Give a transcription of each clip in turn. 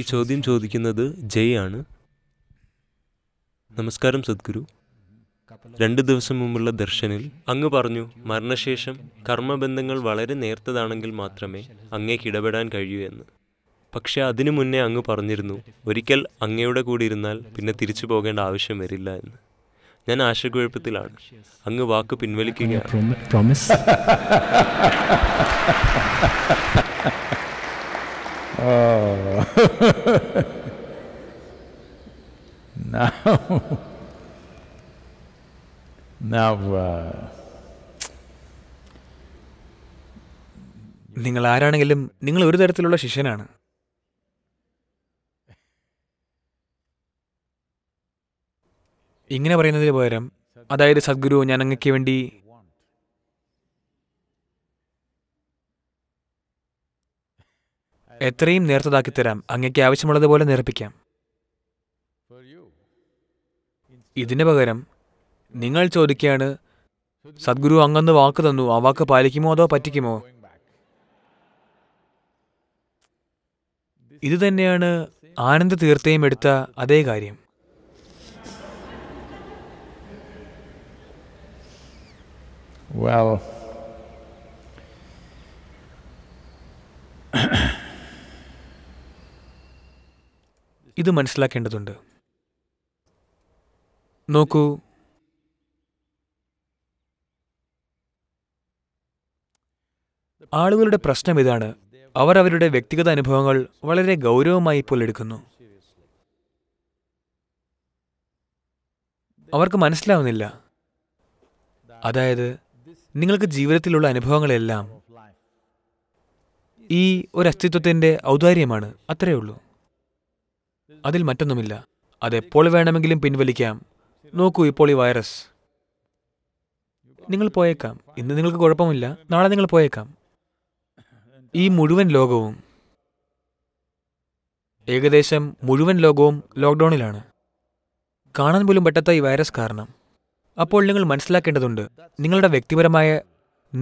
ഈ ചോദ്യം ചോദിക്കുന്നത് ജയ് ആണ് നമസ്കാരം സദ്ഗുരു രണ്ട് ദിവസം മുമ്പുള്ള ദർശനിൽ അങ്ങ് പറഞ്ഞു മരണശേഷം കർമ്മബന്ധങ്ങൾ വളരെ നേർത്തതാണെങ്കിൽ മാത്രമേ അങ്ങേക്ക് ഇടപെടാൻ കഴിയൂ എന്ന് പക്ഷെ അതിനു മുന്നേ അങ്ങ് പറഞ്ഞിരുന്നു ഒരിക്കൽ അങ്ങയുടെ കൂടി ഇരുന്നാൽ പിന്നെ തിരിച്ചു പോകേണ്ട ആവശ്യം വരില്ല എന്ന് ഞാൻ ആശയക്കുഴപ്പത്തിലാണ് അങ്ങ് വാക്ക് പിൻവലിക്കുക Oh. now, now, uh, നിങ്ങൾ ആരാണെങ്കിലും നിങ്ങൾ ഒരു തരത്തിലുള്ള ശിഷ്യനാണ് ഇങ്ങനെ പറയുന്നതിന് പകരം അതായത് സദ്ഗുരു ഞാൻ അങ്ങക്ക് വേണ്ടി എത്രയും നേർത്തതാക്കി തരാം അങ്ങയ്ക്ക് ആവശ്യമുള്ളതുപോലെ നേർപ്പിക്കാം ഇതിനു പകരം നിങ്ങൾ ചോദിക്കുകയാണ് സദ്ഗുരു അങ്ങന്ന് വാക്ക് തന്നു ആ വാക്ക് പാലിക്കുമോ അതോ പറ്റിക്കുമോ ഇത് തന്നെയാണ് ആനന്ദ് എടുത്ത അതേ കാര്യം Well, ഇത് മനസ്സിലാക്കേണ്ടതുണ്ട് നോക്കൂ ആളുകളുടെ പ്രശ്നം ഇതാണ് അവർ അവരുടെ വ്യക്തിഗത അനുഭവങ്ങൾ വളരെ ഗൗരവമായി ഇപ്പോൾ എടുക്കുന്നു അവർക്ക് മനസ്സിലാവുന്നില്ല അതായത് നിങ്ങൾക്ക് ജീവിതത്തിലുള്ള അനുഭവങ്ങളെല്ലാം ഈ ഒരു അസ്തിത്വത്തിൻ്റെ ഔദാര്യമാണ് അത്രയേ ഉള്ളൂ അതിൽ മറ്റൊന്നുമില്ല അതെപ്പോൾ വേണമെങ്കിലും പിൻവലിക്കാം നോക്കൂ ഇപ്പോൾ ഈ വൈറസ് നിങ്ങൾ പോയേക്കാം ഇന്ന് നിങ്ങൾക്ക് കുഴപ്പമില്ല നാളെ നിങ്ങൾ പോയേക്കാം ഈ മുഴുവൻ ലോകവും ഏകദേശം മുഴുവൻ ലോകവും ലോക്ക്ഡൗണിലാണ് കാണാൻ പോലും പറ്റാത്ത ഈ വൈറസ് കാരണം അപ്പോൾ നിങ്ങൾ മനസ്സിലാക്കേണ്ടതുണ്ട് നിങ്ങളുടെ വ്യക്തിപരമായ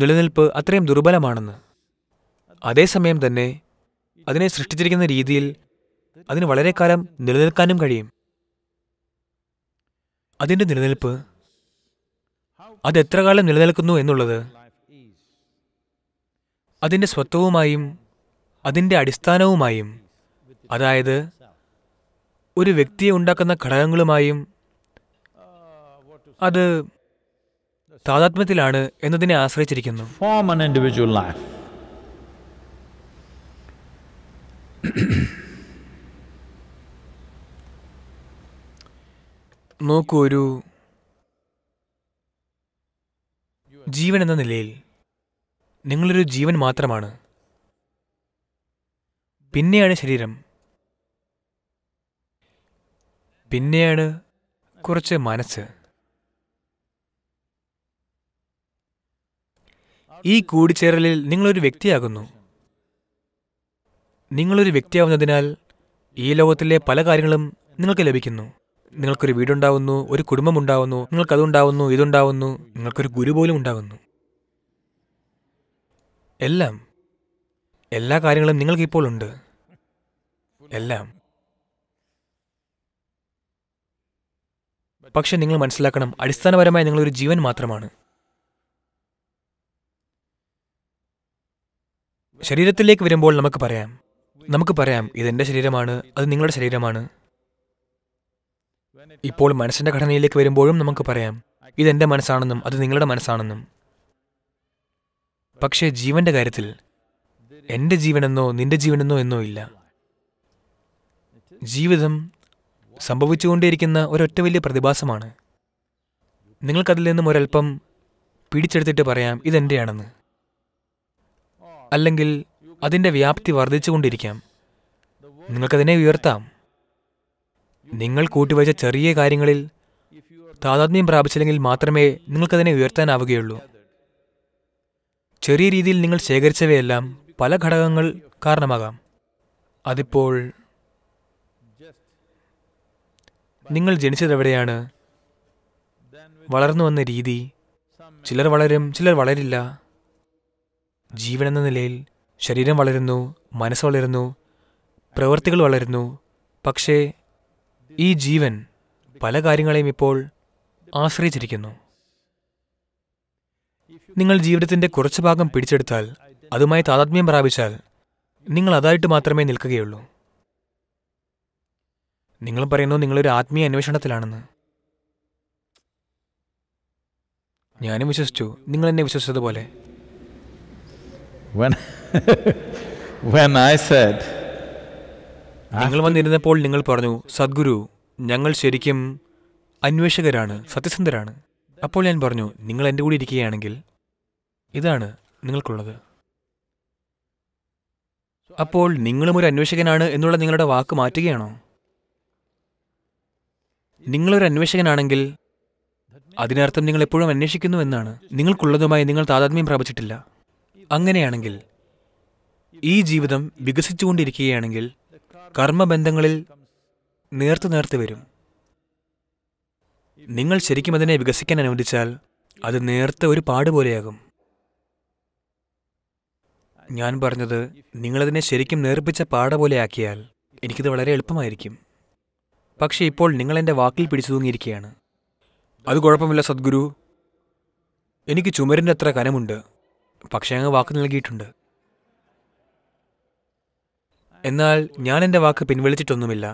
നിലനിൽപ്പ് അത്രയും ദുർബലമാണെന്ന് അതേസമയം തന്നെ അതിനെ സൃഷ്ടിച്ചിരിക്കുന്ന രീതിയിൽ അതിന് വളരെ കാലം നിലനിൽക്കാനും കഴിയും അതിൻ്റെ നിലനിൽപ്പ് അത് എത്ര കാലം നിലനിൽക്കുന്നു എന്നുള്ളത് അതിൻ്റെ സ്വത്വവുമായും അതിൻ്റെ അടിസ്ഥാനവുമായും അതായത് ഒരു വ്യക്തിയെ ഉണ്ടാക്കുന്ന ഘടകങ്ങളുമായും അത് താതാത്മ്യത്തിലാണ് എന്നതിനെ ആശ്രയിച്ചിരിക്കുന്നു ഫോം ആൻ ഇൻഡിവിജ്വൽ ലൈഫ് നോക്കൂ ഒരു ജീവൻ എന്ന നിലയിൽ നിങ്ങളൊരു ജീവൻ മാത്രമാണ് പിന്നെയാണ് ശരീരം പിന്നെയാണ് കുറച്ച് മനസ്സ് ഈ കൂടിച്ചേരലിൽ നിങ്ങളൊരു വ്യക്തിയാകുന്നു നിങ്ങളൊരു വ്യക്തിയാവുന്നതിനാൽ ഈ ലോകത്തിലെ പല കാര്യങ്ങളും നിങ്ങൾക്ക് ലഭിക്കുന്നു നിങ്ങൾക്കൊരു വീടുണ്ടാവുന്നു ഒരു കുടുംബമുണ്ടാവുന്നു നിങ്ങൾക്കതുണ്ടാവുന്നു ഇതുണ്ടാവുന്നു നിങ്ങൾക്കൊരു ഗുരു പോലും ഉണ്ടാവുന്നു എല്ലാം എല്ലാ കാര്യങ്ങളും നിങ്ങൾക്കിപ്പോൾ ഉണ്ട് എല്ലാം പക്ഷെ നിങ്ങൾ മനസ്സിലാക്കണം അടിസ്ഥാനപരമായി നിങ്ങളൊരു ജീവൻ മാത്രമാണ് ശരീരത്തിലേക്ക് വരുമ്പോൾ നമുക്ക് പറയാം നമുക്ക് പറയാം ഇതെന്റെ ശരീരമാണ് അത് നിങ്ങളുടെ ശരീരമാണ് ഇപ്പോൾ മനസ്സിന്റെ ഘടനയിലേക്ക് വരുമ്പോഴും നമുക്ക് പറയാം ഇതെന്റെ മനസ്സാണെന്നും അത് നിങ്ങളുടെ മനസ്സാണെന്നും പക്ഷേ ജീവന്റെ കാര്യത്തിൽ എൻ്റെ ജീവനെന്നോ നിന്റെ ജീവനെന്നോ എന്നോ ഇല്ല ജീവിതം സംഭവിച്ചുകൊണ്ടേയിരിക്കുന്ന ഒരൊറ്റ വലിയ പ്രതിഭാസമാണ് നിങ്ങൾക്കതിൽ നിന്നും ഒരൽപ്പം പിടിച്ചെടുത്തിട്ട് പറയാം ഇതെന്റെയാണെന്ന് അല്ലെങ്കിൽ അതിൻ്റെ വ്യാപ്തി വർദ്ധിച്ചുകൊണ്ടിരിക്കാം നിങ്ങൾക്കതിനെ ഉയർത്താം നിങ്ങൾ കൂട്ടിവച്ച ചെറിയ കാര്യങ്ങളിൽ താതാത്മ്യം പ്രാപിച്ചില്ലെങ്കിൽ മാത്രമേ നിങ്ങൾക്കതിനെ ഉയർത്താനാവുകയുള്ളൂ ചെറിയ രീതിയിൽ നിങ്ങൾ ശേഖരിച്ചവയെല്ലാം പല ഘടകങ്ങൾ കാരണമാകാം അതിപ്പോൾ നിങ്ങൾ ജനിച്ചതെവിടെയാണ് വളർന്നു വന്ന രീതി ചിലർ വളരും ചിലർ വളരില്ല ജീവൻ എന്ന നിലയിൽ ശരീരം വളരുന്നു മനസ്സ് വളരുന്നു പ്രവൃത്തികൾ വളരുന്നു പക്ഷേ ഈ ജീവൻ പല കാര്യങ്ങളെയും ഇപ്പോൾ ആശ്രയിച്ചിരിക്കുന്നു നിങ്ങൾ ജീവിതത്തിന്റെ കുറച്ച് ഭാഗം പിടിച്ചെടുത്താൽ അതുമായി താതാത്മ്യം പ്രാപിച്ചാൽ നിങ്ങൾ അതായിട്ട് മാത്രമേ നിൽക്കുകയുള്ളൂ നിങ്ങൾ പറയുന്നു നിങ്ങളൊരു ആത്മീയ അന്വേഷണത്തിലാണെന്ന് ഞാനും വിശ്വസിച്ചു നിങ്ങൾ എന്നെ വിശ്വസിച്ചതുപോലെ When, when I said, നിങ്ങൾ വന്നിരുന്നപ്പോൾ നിങ്ങൾ പറഞ്ഞു സദ്ഗുരു ഞങ്ങൾ ശരിക്കും അന്വേഷകരാണ് സത്യസന്ധരാണ് അപ്പോൾ ഞാൻ പറഞ്ഞു നിങ്ങൾ എൻ്റെ കൂടെ ഇരിക്കുകയാണെങ്കിൽ ഇതാണ് നിങ്ങൾക്കുള്ളത് അപ്പോൾ നിങ്ങളും ഒരു അന്വേഷകനാണ് എന്നുള്ള നിങ്ങളുടെ വാക്ക് മാറ്റുകയാണോ നിങ്ങളൊരു അന്വേഷകനാണെങ്കിൽ അതിനർത്ഥം നിങ്ങൾ എപ്പോഴും അന്വേഷിക്കുന്നു എന്നാണ് നിങ്ങൾക്കുള്ളതുമായി നിങ്ങൾ താതാത്മ്യം പ്രാപിച്ചിട്ടില്ല അങ്ങനെയാണെങ്കിൽ ഈ ജീവിതം വികസിച്ചുകൊണ്ടിരിക്കുകയാണെങ്കിൽ കർമ്മബന്ധങ്ങളിൽ നേർത്തു നേർത്ത് വരും നിങ്ങൾ ശരിക്കും അതിനെ വികസിക്കാൻ അനുവദിച്ചാൽ അത് നേർത്ത ഒരു പാട് പോലെയാകും ഞാൻ പറഞ്ഞത് നിങ്ങളതിനെ ശരിക്കും നേർപ്പിച്ച പാട ആക്കിയാൽ എനിക്കിത് വളരെ എളുപ്പമായിരിക്കും പക്ഷേ ഇപ്പോൾ നിങ്ങൾ എൻ്റെ വാക്കിൽ പിടിച്ചു തൂങ്ങിയിരിക്കുകയാണ് അത് കുഴപ്പമില്ല സദ്ഗുരു എനിക്ക് ചുമരിൻ്റെ അത്ര കനമുണ്ട് പക്ഷേ അങ്ങ് വാക്ക് നൽകിയിട്ടുണ്ട് എന്നാൽ ഞാൻ എന്റെ വാക്ക് പിൻവലിച്ചിട്ടൊന്നുമില്ല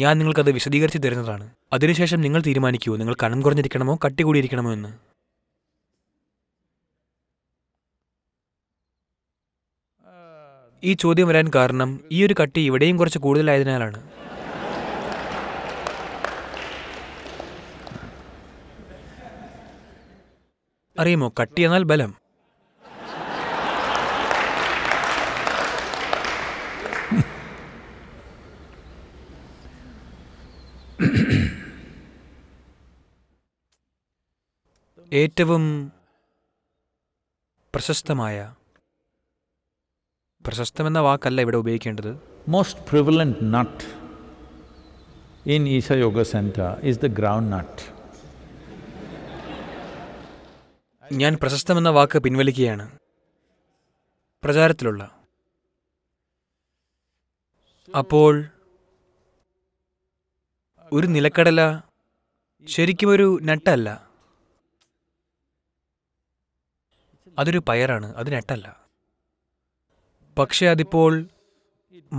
ഞാൻ നിങ്ങൾക്കത് വിശദീകരിച്ചു തരുന്നതാണ് അതിനുശേഷം നിങ്ങൾ തീരുമാനിക്കൂ നിങ്ങൾ കണം കുറഞ്ഞിരിക്കണമോ കട്ടി കൂടിയിരിക്കണമോ എന്ന് ഈ ചോദ്യം വരാൻ കാരണം ഈ ഒരു കട്ടി ഇവിടെയും കുറച്ച് കൂടുതലായതിനാലാണ് അറിയുമോ കട്ടി എന്നാൽ ബലം ഏറ്റവും പ്രശസ്തമായ പ്രശസ്തമെന്ന വാക്കല്ല ഇവിടെ ഉപയോഗിക്കേണ്ടത് most prevalent nut in Isha yoga centre is the ground nut ഞാൻ പ്രശസ്തമെന്ന വാക്ക് പിൻവലിക്കുകയാണ് പ്രചാരത്തിലുള്ള അപ്പോൾ ഒരു നിലക്കടല ശരിക്കും ഒരു നട്ടല്ല അതൊരു പയറാണ് അത് പക്ഷേ അതിപ്പോൾ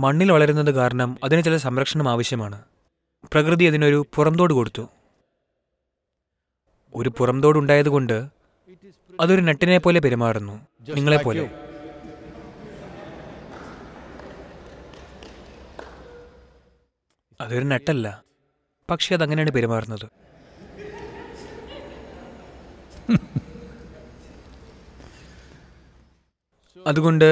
മണ്ണിൽ വളരുന്നത് കാരണം അതിന് ചില സംരക്ഷണം ആവശ്യമാണ് പ്രകൃതി അതിനൊരു പുറംതോട് കൊടുത്തു ഒരു പുറംതോടുണ്ടായതുകൊണ്ട് അതൊരു നെട്ടിനെ പോലെ പെരുമാറുന്നു നിങ്ങളെപ്പോലെ അതൊരു നെട്ടല്ല പക്ഷെ അതങ്ങനെയാണ് പെരുമാറുന്നത് അതുകൊണ്ട്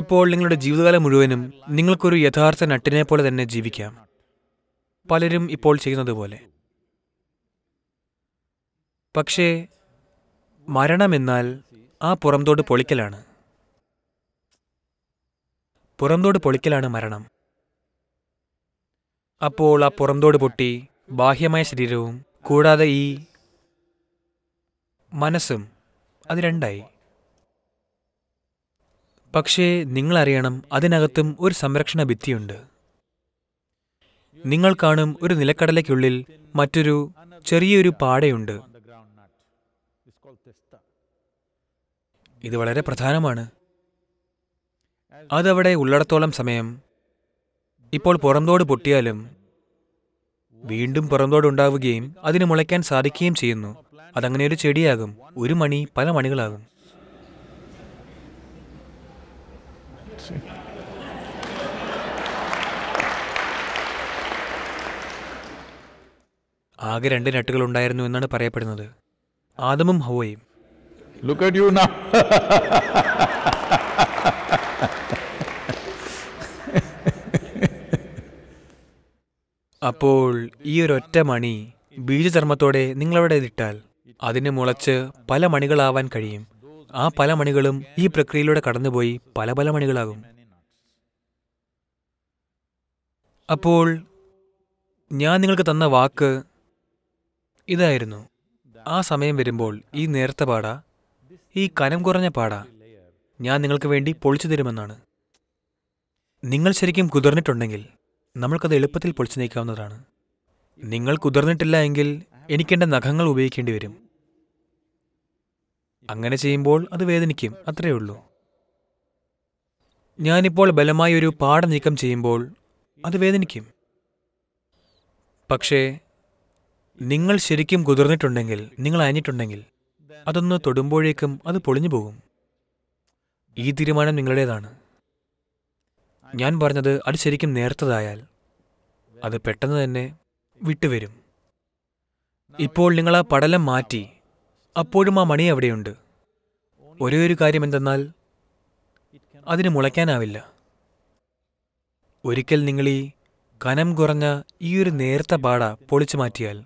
ഇപ്പോൾ നിങ്ങളുടെ ജീവിതകാലം മുഴുവനും നിങ്ങൾക്കൊരു യഥാർത്ഥ നട്ടിനെ പോലെ തന്നെ ജീവിക്കാം പലരും ഇപ്പോൾ ചെയ്യുന്നത് പോലെ പക്ഷേ മരണമെന്നാൽ ആ പുറംതോട് പൊളിക്കലാണ് പുറംതോട് പൊളിക്കലാണ് മരണം അപ്പോൾ ആ പുറംതോട് പൊട്ടി ബാഹ്യമായ ശരീരവും കൂടാതെ ഈ മനസ്സും അത് രണ്ടായി പക്ഷേ നിങ്ങളറിയണം അതിനകത്തും ഒരു സംരക്ഷണ ഭിത്തിയുണ്ട് നിങ്ങൾ കാണും ഒരു നിലക്കടലയ്ക്കുള്ളിൽ മറ്റൊരു ചെറിയൊരു പാടയുണ്ട് ഇത് വളരെ പ്രധാനമാണ് അതവിടെ ഉള്ളിടത്തോളം സമയം ഇപ്പോൾ പുറന്തോട് പൊട്ടിയാലും വീണ്ടും പുറന്തോട് ഉണ്ടാവുകയും അതിന് മുളയ്ക്കാൻ സാധിക്കുകയും ചെയ്യുന്നു അതങ്ങനെ ഒരു ചെടിയാകും ഒരു മണി പല മണികളാകും ആകെ രണ്ട് നട്ടുകൾ ഉണ്ടായിരുന്നു എന്നാണ് പറയപ്പെടുന്നത് ആദമും ഹവയും ലുക്ക് അറ്റ് യു നൗ അപ്പോൾ ഈ ഒരൊറ്റ മണി ബീജചർമ്മത്തോടെ നിങ്ങളവിടെ ഇട്ടാൽ അതിന് മുളച്ച് പല മണികളാവാൻ കഴിയും ആ പല മണികളും ഈ പ്രക്രിയയിലൂടെ കടന്നുപോയി പല പല മണികളാകും അപ്പോൾ ഞാൻ നിങ്ങൾക്ക് തന്ന വാക്ക് ഇതായിരുന്നു ആ സമയം വരുമ്പോൾ ഈ നേർത്ത പാട ഈ കനം കുറഞ്ഞ പാട ഞാൻ നിങ്ങൾക്ക് വേണ്ടി പൊളിച്ചു തരുമെന്നാണ് നിങ്ങൾ ശരിക്കും കുതിർന്നിട്ടുണ്ടെങ്കിൽ നമ്മൾക്കത് എളുപ്പത്തിൽ പൊളിച്ചു നീക്കാവുന്നതാണ് നിങ്ങൾ കുതിർന്നിട്ടില്ല എങ്കിൽ എനിക്കെൻ്റെ നഖങ്ങൾ ഉപയോഗിക്കേണ്ടി വരും അങ്ങനെ ചെയ്യുമ്പോൾ അത് വേദനിക്കും അത്രയേ ഉള്ളൂ ഞാനിപ്പോൾ ബലമായൊരു ഒരു പാട നീക്കം ചെയ്യുമ്പോൾ അത് വേദനിക്കും പക്ഷേ നിങ്ങൾ ശരിക്കും കുതിർന്നിട്ടുണ്ടെങ്കിൽ നിങ്ങൾ അയഞ്ഞിട്ടുണ്ടെങ്കിൽ അതൊന്ന് തൊടുമ്പോഴേക്കും അത് പൊളിഞ്ഞു പോകും ഈ തീരുമാനം നിങ്ങളുടേതാണ് ഞാൻ പറഞ്ഞത് അത് ശരിക്കും നേർത്തതായാൽ അത് പെട്ടെന്ന് തന്നെ വിട്ടുവരും ഇപ്പോൾ നിങ്ങൾ ആ പടലം മാറ്റി അപ്പോഴും ആ മണി അവിടെയുണ്ട് ഒരേ ഒരു കാര്യം എന്തെന്നാൽ അതിന് മുളയ്ക്കാനാവില്ല ഒരിക്കൽ നിങ്ങൾ ഈ കനം കുറഞ്ഞ ഈ ഒരു നേർത്ത പാട പൊളിച്ചു മാറ്റിയാൽ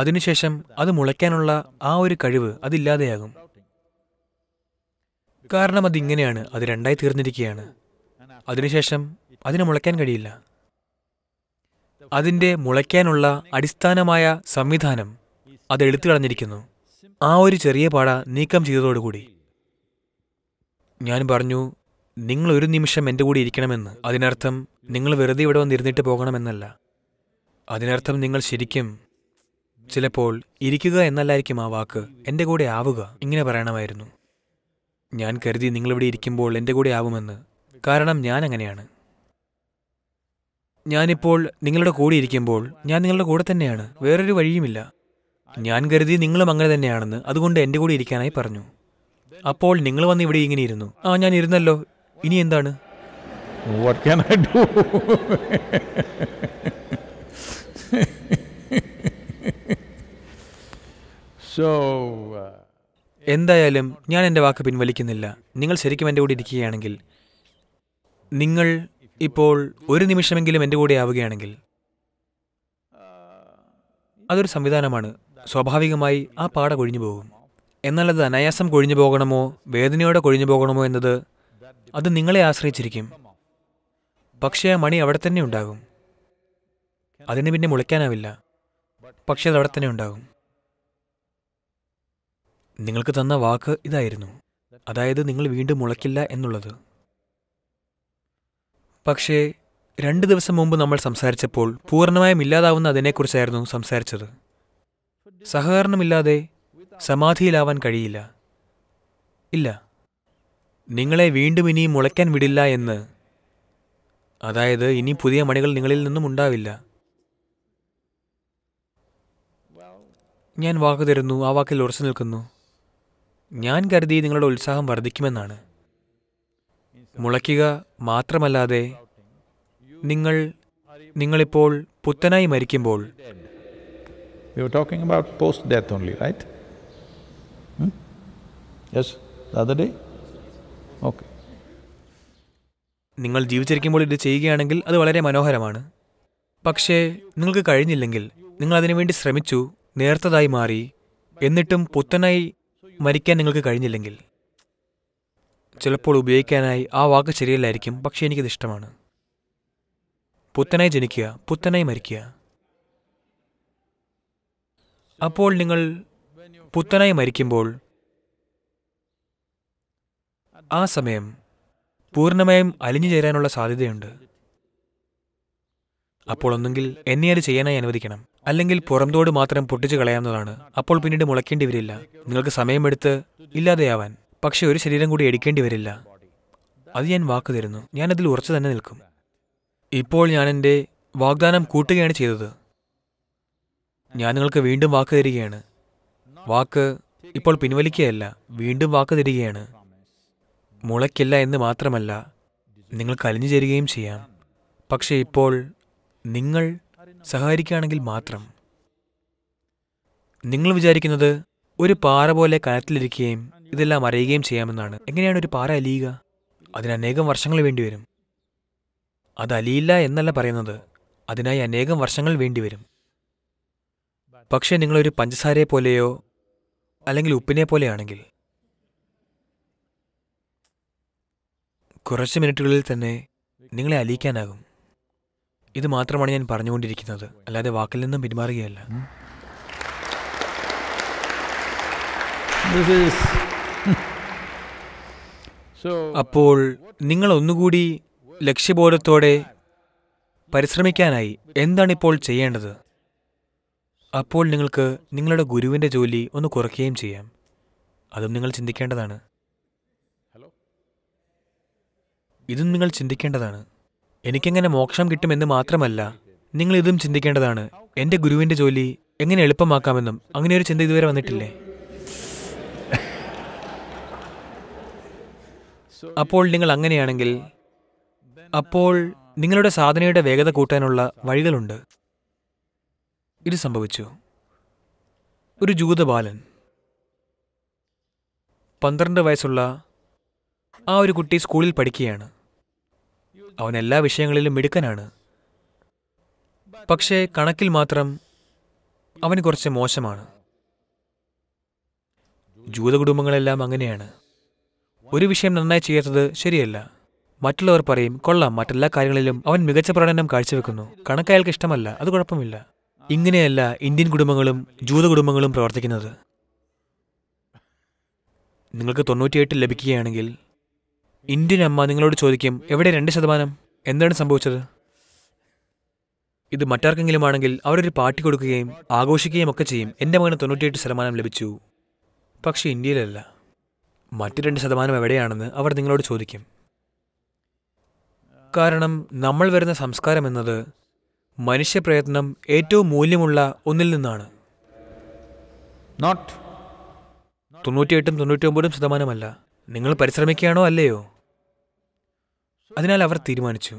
അതിനുശേഷം അത് മുളയ്ക്കാനുള്ള ആ ഒരു കഴിവ് അതില്ലാതെയാകും കാരണം അതിങ്ങനെയാണ് അത് രണ്ടായി തീർന്നിരിക്കുകയാണ് അതിനുശേഷം അതിനെ മുളയ്ക്കാൻ കഴിയില്ല അതിൻ്റെ മുളയ്ക്കാനുള്ള അടിസ്ഥാനമായ സംവിധാനം അത് എടുത്തു കളഞ്ഞിരിക്കുന്നു ആ ഒരു ചെറിയ പാട നീക്കം ചെയ്തതോടുകൂടി ഞാൻ പറഞ്ഞു നിങ്ങൾ ഒരു നിമിഷം എൻ്റെ കൂടെ ഇരിക്കണമെന്ന് അതിനർത്ഥം നിങ്ങൾ വെറുതെ ഇവിടെ വന്നിരുന്നിട്ട് പോകണമെന്നല്ല അതിനർത്ഥം നിങ്ങൾ ശരിക്കും ചിലപ്പോൾ ഇരിക്കുക എന്നല്ലായിരിക്കും ആ വാക്ക് എൻ്റെ കൂടെ ആവുക ഇങ്ങനെ പറയണമായിരുന്നു ഞാൻ കരുതി നിങ്ങളിവിടെ ഇരിക്കുമ്പോൾ എൻ്റെ കൂടെ ആവുമെന്ന് കാരണം ഞാൻ അങ്ങനെയാണ് ഞാനിപ്പോൾ നിങ്ങളുടെ കൂടെ ഇരിക്കുമ്പോൾ ഞാൻ നിങ്ങളുടെ കൂടെ തന്നെയാണ് വേറൊരു വഴിയുമില്ല ഞാൻ കരുതി നിങ്ങളും അങ്ങനെ തന്നെയാണെന്ന് അതുകൊണ്ട് എൻ്റെ കൂടെ ഇരിക്കാനായി പറഞ്ഞു അപ്പോൾ നിങ്ങൾ വന്ന് ഇവിടെ ഇങ്ങനെ ഇരുന്നു ആ ഞാൻ ഇരുന്നല്ലോ ഇനി എന്താണ് what can I do Uh, എന്തായാലും ഞാൻ എൻ്റെ വാക്ക് പിൻവലിക്കുന്നില്ല നിങ്ങൾ ശരിക്കും എൻ്റെ കൂടെ ഇരിക്കുകയാണെങ്കിൽ നിങ്ങൾ ഇപ്പോൾ ഒരു നിമിഷമെങ്കിലും എൻ്റെ കൂടെ ആവുകയാണെങ്കിൽ അതൊരു സംവിധാനമാണ് സ്വാഭാവികമായി ആ പാട കൊഴിഞ്ഞു പോകും എന്നാലത് അത് അനായാസം കൊഴിഞ്ഞു പോകണമോ വേദനയോടെ കൊഴിഞ്ഞു പോകണമോ എന്നത് അത് നിങ്ങളെ ആശ്രയിച്ചിരിക്കും പക്ഷേ ആ മണി അവിടെ തന്നെ ഉണ്ടാകും അതിന് പിന്നെ മുളയ്ക്കാനാവില്ല പക്ഷേ അത് അവിടെ തന്നെ ഉണ്ടാകും നിങ്ങൾക്ക് തന്ന വാക്ക് ഇതായിരുന്നു അതായത് നിങ്ങൾ വീണ്ടും മുളയ്ക്കില്ല എന്നുള്ളത് പക്ഷേ രണ്ട് ദിവസം മുമ്പ് നമ്മൾ സംസാരിച്ചപ്പോൾ പൂർണ്ണമായും ഇല്ലാതാവുന്ന അതിനെക്കുറിച്ചായിരുന്നു സംസാരിച്ചത് സഹകരണമില്ലാതെ സമാധിയിലാവാൻ കഴിയില്ല ഇല്ല നിങ്ങളെ വീണ്ടും ഇനി മുളയ്ക്കാൻ വിടില്ല എന്ന് അതായത് ഇനി പുതിയ മണികൾ നിങ്ങളിൽ നിന്നും ഉണ്ടാവില്ല ഞാൻ വാക്ക് തരുന്നു ആ വാക്കിൽ ഉറച്ചു നിൽക്കുന്നു ഞാൻ കരുതി നിങ്ങളുടെ ഉത്സാഹം വർദ്ധിക്കുമെന്നാണ് മുളയ്ക്കുക മാത്രമല്ലാതെ നിങ്ങൾ നിങ്ങളിപ്പോൾ പുത്തനായി മരിക്കുമ്പോൾ about only, right? Hmm? നിങ്ങൾ ജീവിച്ചിരിക്കുമ്പോൾ ഇത് ചെയ്യുകയാണെങ്കിൽ അത് വളരെ മനോഹരമാണ് പക്ഷേ നിങ്ങൾക്ക് കഴിഞ്ഞില്ലെങ്കിൽ നിങ്ങൾ അതിനുവേണ്ടി ശ്രമിച്ചു നേർത്തതായി മാറി എന്നിട്ടും പുത്തനായി മരിക്കാൻ നിങ്ങൾക്ക് കഴിഞ്ഞില്ലെങ്കിൽ ചിലപ്പോൾ ഉപയോഗിക്കാനായി ആ വാക്ക് ശരിയല്ലായിരിക്കും പക്ഷേ എനിക്കത് ഇഷ്ടമാണ് പുത്തനായി ജനിക്കുക പുത്തനായി മരിക്കുക അപ്പോൾ നിങ്ങൾ പുത്തനായി മരിക്കുമ്പോൾ ആ സമയം പൂർണ്ണമായും അലിഞ്ഞു ചേരാനുള്ള സാധ്യതയുണ്ട് അപ്പോൾ ഒന്നെങ്കിൽ എന്നെ അത് ചെയ്യാനായി അനുവദിക്കണം അല്ലെങ്കിൽ പുറംതോട് മാത്രം പൊട്ടിച്ചു കളയാവുന്നതാണ് അപ്പോൾ പിന്നീട് മുളയ്ക്കേണ്ടി വരില്ല നിങ്ങൾക്ക് സമയമെടുത്ത് ഇല്ലാതെയാവാൻ പക്ഷെ ഒരു ശരീരം കൂടി എടുക്കേണ്ടി വരില്ല അത് ഞാൻ വാക്ക് തരുന്നു ഞാനതിൽ ഉറച്ചു തന്നെ നിൽക്കും ഇപ്പോൾ ഞാൻ എൻ്റെ വാഗ്ദാനം കൂട്ടുകയാണ് ചെയ്തത് ഞാൻ നിങ്ങൾക്ക് വീണ്ടും വാക്ക് തരികയാണ് വാക്ക് ഇപ്പോൾ പിൻവലിക്കുകയല്ല വീണ്ടും വാക്ക് തരികയാണ് മുളയ്ക്കില്ല എന്ന് മാത്രമല്ല നിങ്ങൾ കലിഞ്ഞു ചേരുകയും ചെയ്യാം പക്ഷേ ഇപ്പോൾ നിങ്ങൾ സഹകരിക്കുകയാണെങ്കിൽ മാത്രം നിങ്ങൾ വിചാരിക്കുന്നത് ഒരു പാറ പോലെ കനത്തിലിരിക്കുകയും ഇതെല്ലാം അറിയുകയും ചെയ്യാമെന്നാണ് എങ്ങനെയാണ് ഒരു പാറ അലിയുക അതിന് അനേകം വർഷങ്ങൾ വേണ്ടിവരും അത് അലിയില്ല എന്നല്ല പറയുന്നത് അതിനായി അനേകം വർഷങ്ങൾ വേണ്ടിവരും പക്ഷേ നിങ്ങളൊരു പഞ്ചസാരയെ പോലെയോ അല്ലെങ്കിൽ ഉപ്പിനെ പോലെയാണെങ്കിൽ കുറച്ച് മിനിറ്റുകളിൽ തന്നെ നിങ്ങളെ അലിയിക്കാനാകും ഇത് മാത്രമാണ് ഞാൻ പറഞ്ഞുകൊണ്ടിരിക്കുന്നത് അല്ലാതെ വാക്കിൽ നിന്നും പിന്മാറുകയല്ല അപ്പോൾ നിങ്ങൾ ഒന്നുകൂടി ലക്ഷ്യബോധത്തോടെ പരിശ്രമിക്കാനായി എന്താണ് ഇപ്പോൾ ചെയ്യേണ്ടത് അപ്പോൾ നിങ്ങൾക്ക് നിങ്ങളുടെ ഗുരുവിൻ്റെ ജോലി ഒന്ന് കുറയ്ക്കുകയും ചെയ്യാം അതും നിങ്ങൾ ചിന്തിക്കേണ്ടതാണ് ഇതും നിങ്ങൾ ചിന്തിക്കേണ്ടതാണ് എനിക്കെങ്ങനെ മോക്ഷം കിട്ടുമെന്ന് മാത്രമല്ല നിങ്ങൾ ഇതും ചിന്തിക്കേണ്ടതാണ് എൻ്റെ ഗുരുവിൻ്റെ ജോലി എങ്ങനെ എളുപ്പമാക്കാമെന്നും അങ്ങനെ ഒരു ചിന്ത ഇതുവരെ വന്നിട്ടില്ലേ അപ്പോൾ നിങ്ങൾ അങ്ങനെയാണെങ്കിൽ അപ്പോൾ നിങ്ങളുടെ സാധനയുടെ വേഗത കൂട്ടാനുള്ള വഴികളുണ്ട് ഇത് സംഭവിച്ചു ഒരു ജൂത ബാലൻ പന്ത്രണ്ട് വയസ്സുള്ള ആ ഒരു കുട്ടി സ്കൂളിൽ പഠിക്കുകയാണ് അവൻ എല്ലാ വിഷയങ്ങളിലും മിടുക്കനാണ് പക്ഷേ കണക്കിൽ മാത്രം അവന് കുറച്ച് മോശമാണ് ജൂത കുടുംബങ്ങളെല്ലാം അങ്ങനെയാണ് ഒരു വിഷയം നന്നായി ചെയ്യാത്തത് ശരിയല്ല മറ്റുള്ളവർ പറയും കൊള്ളാം മറ്റെല്ലാ കാര്യങ്ങളിലും അവൻ മികച്ച പ്രകടനം കാഴ്ചവെക്കുന്നു കണക്ക് അയാൾക്ക് ഇഷ്ടമല്ല അത് കുഴപ്പമില്ല ഇങ്ങനെയല്ല ഇന്ത്യൻ കുടുംബങ്ങളും ജൂത കുടുംബങ്ങളും പ്രവർത്തിക്കുന്നത് നിങ്ങൾക്ക് തൊണ്ണൂറ്റിയെട്ട് ലഭിക്കുകയാണെങ്കിൽ ഇന്ത്യൻ അമ്മ നിങ്ങളോട് ചോദിക്കും എവിടെ രണ്ട് ശതമാനം എന്താണ് സംഭവിച്ചത് ഇത് മറ്റാർക്കെങ്കിലും ആണെങ്കിൽ അവരൊരു പാർട്ടി കൊടുക്കുകയും ആഘോഷിക്കുകയും ഒക്കെ ചെയ്യും എൻ്റെ മകന് തൊണ്ണൂറ്റിയെട്ട് ശതമാനം ലഭിച്ചു പക്ഷേ ഇന്ത്യയിലല്ല മറ്റു രണ്ട് ശതമാനം എവിടെയാണെന്ന് അവർ നിങ്ങളോട് ചോദിക്കും കാരണം നമ്മൾ വരുന്ന സംസ്കാരം എന്നത് മനുഷ്യപ്രയത്നം ഏറ്റവും മൂല്യമുള്ള ഒന്നിൽ നിന്നാണ് തൊണ്ണൂറ്റിയെട്ടും തൊണ്ണൂറ്റി ഒമ്പതും ശതമാനമല്ല നിങ്ങൾ പരിശ്രമിക്കുകയാണോ അല്ലയോ അതിനാൽ അവർ തീരുമാനിച്ചു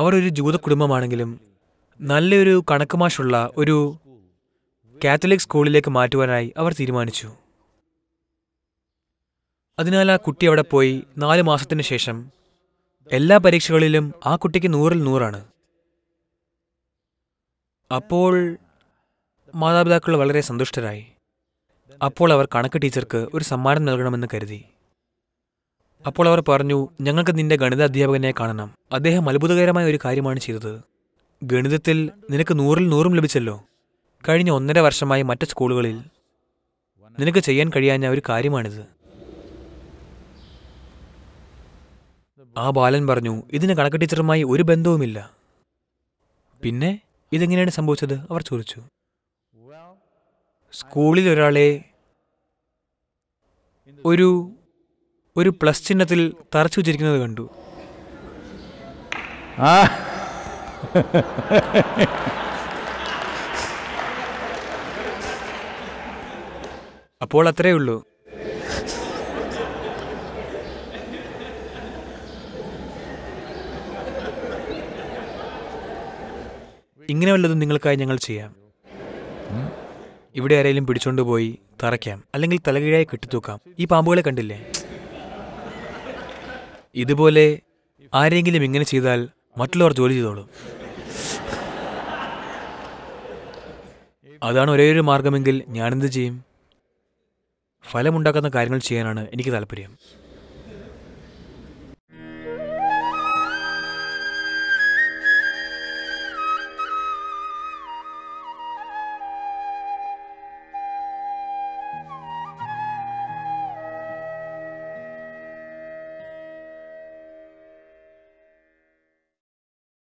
അവർ ഒരു ജൂത കുടുംബമാണെങ്കിലും നല്ലൊരു കണക്കുമാഷുള്ള ഒരു കാത്തലിക് സ്കൂളിലേക്ക് മാറ്റുവാനായി അവർ തീരുമാനിച്ചു അതിനാൽ ആ കുട്ടി അവിടെ പോയി നാല് മാസത്തിന് ശേഷം എല്ലാ പരീക്ഷകളിലും ആ കുട്ടിക്ക് നൂറിൽ നൂറാണ് അപ്പോൾ മാതാപിതാക്കൾ വളരെ സന്തുഷ്ടരായി അപ്പോൾ അവർ കണക്ക് ടീച്ചർക്ക് ഒരു സമ്മാനം നൽകണമെന്ന് കരുതി അപ്പോൾ അവർ പറഞ്ഞു ഞങ്ങൾക്ക് നിന്റെ ഗണിത അധ്യാപകനെ കാണണം അദ്ദേഹം അത്ഭുതകരമായ ഒരു കാര്യമാണ് ചെയ്തത് ഗണിതത്തിൽ നിനക്ക് നൂറിൽ നൂറും ലഭിച്ചല്ലോ കഴിഞ്ഞ ഒന്നര വർഷമായി മറ്റ് സ്കൂളുകളിൽ നിനക്ക് ചെയ്യാൻ കഴിയാഞ്ഞ ഒരു കാര്യമാണിത് ആ ബാലൻ പറഞ്ഞു ഇതിന് കണക്ക് ടീച്ചറുമായി ഒരു ബന്ധവുമില്ല പിന്നെ ഇതെങ്ങനെയാണ് സംഭവിച്ചത് അവർ ചോദിച്ചു സ്കൂളിൽ ഒരാളെ ഒരു ഒരു പ്ലസ് ചിഹ്നത്തിൽ തറച്ചു വച്ചിരിക്കുന്നത് കണ്ടു അപ്പോൾ അത്രേ ഉള്ളൂ ഇങ്ങനെ വല്ലതും നിങ്ങൾക്കായി ഞങ്ങൾ ചെയ്യാം ഇവിടെ ആരെങ്കിലും പിടിച്ചോണ്ട് പോയി തറയ്ക്കാം അല്ലെങ്കിൽ തലകീഴായി കെട്ടിത്തൂക്കാം ഈ പാമ്പുകളെ കണ്ടില്ലേ ഇതുപോലെ ആരെങ്കിലും ഇങ്ങനെ ചെയ്താൽ മറ്റുള്ളവർ ജോലി ചെയ്തോളും അതാണ് ഒരേ ഒരു മാർഗമെങ്കിൽ ഞാനെന്ത് ചെയ്യും ഫലമുണ്ടാക്കുന്ന കാര്യങ്ങൾ ചെയ്യാനാണ് എനിക്ക് താല്പര്യം